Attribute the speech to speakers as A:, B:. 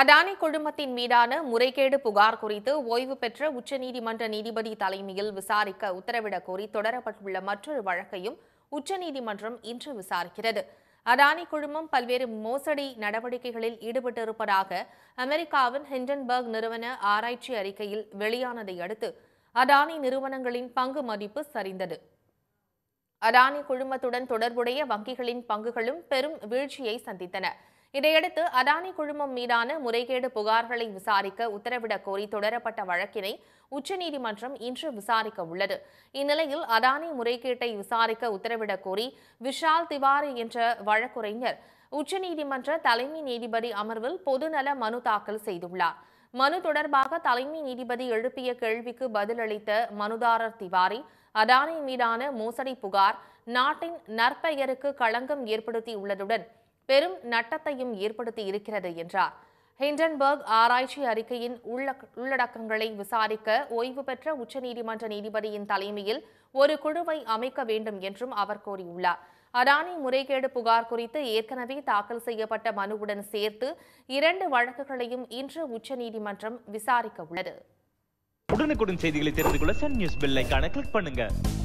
A: அடானி குழுமத்தின் மீதான முறைகேடு புகார் குறித்து ஓய்வு பெற்ற உச்சநீதிமன்ற நீதிபதி தலைமையில் விசாரிக்க உத்தரவிடக் கோரி தொடரப்பட்டுள்ள மற்றொரு வழக்கையும் உச்சநீதிமன்றம் இன்று விசாரிக்கிறது அடானி குழுமம் பல்வேறு மோசடி நடவடிக்கைகளில் ஈடுபட்டிருப்பதாக அமெரிக்காவின் ஹிண்டன்பர்க் நிறுவன ஆராய்ச்சி அறிக்கையில் வெளியானதை அடுத்து அடானி நிறுவனங்களின் பங்கு மதிப்பு சரிந்தது அடானி குழுமத்துடன் தொடர்புடைய வங்கிகளின் பங்குகளும் பெரும் வீழ்ச்சியை சந்தித்தன இதையடுத்து அதானி குழுமம் மீதான முறைகேடு புகார்களை விசாரிக்க உத்தரவிடக் கோரி தொடரப்பட்ட வழக்கினை உச்சநீதிமன்றம் இன்று விசாரிக்க உள்ளது இந்நிலையில் அதானி முறைகேட்டை விசாரிக்க உத்தரவிடக் கோரி விஷால் திவாரி என்ற வழக்குரைஞர் உச்சநீதிமன்ற தலைமை நீதிபதி அமர்வில் பொதுநல மனு தாக்கல் செய்துள்ளார் மனு தொடர்பாக தலைமை நீதிபதி எழுப்பிய கேள்விக்கு பதிலளித்த மனுதாரர் திவாரி அதானி மீதான மோசடி புகார் நாட்டின் நற்பெயருக்கு களங்கம் ஏற்படுத்தியுள்ளதுடன் பெரும் நட்டத்தையும் ஏற்படுத்தி இருக்கிறது என்றார் ஹிண்டன்பர்க் ஆராய்ச்சி அறிக்கையின் உள்ளடக்கங்களை விசாரிக்க ஓய்வு பெற்ற உச்சநீதிமன்ற நீதிபதியின் தலைமையில் ஒரு குழுவை அமைக்க வேண்டும் என்றும் அவர் கோரியுள்ளார் அடானி முறைகேடு புகார் குறித்து ஏற்கனவே தாக்கல் செய்யப்பட்ட மனுவுடன் சேர்த்து இரண்டு வழக்குகளையும் இன்று உச்சநீதிமன்றம் விசாரிக்க உள்ளது
B: உடனுக்குடன் செய்திகளை தெரிந்து கொள்ள சன் நியூஸ் கிளிக் பண்ணுங்க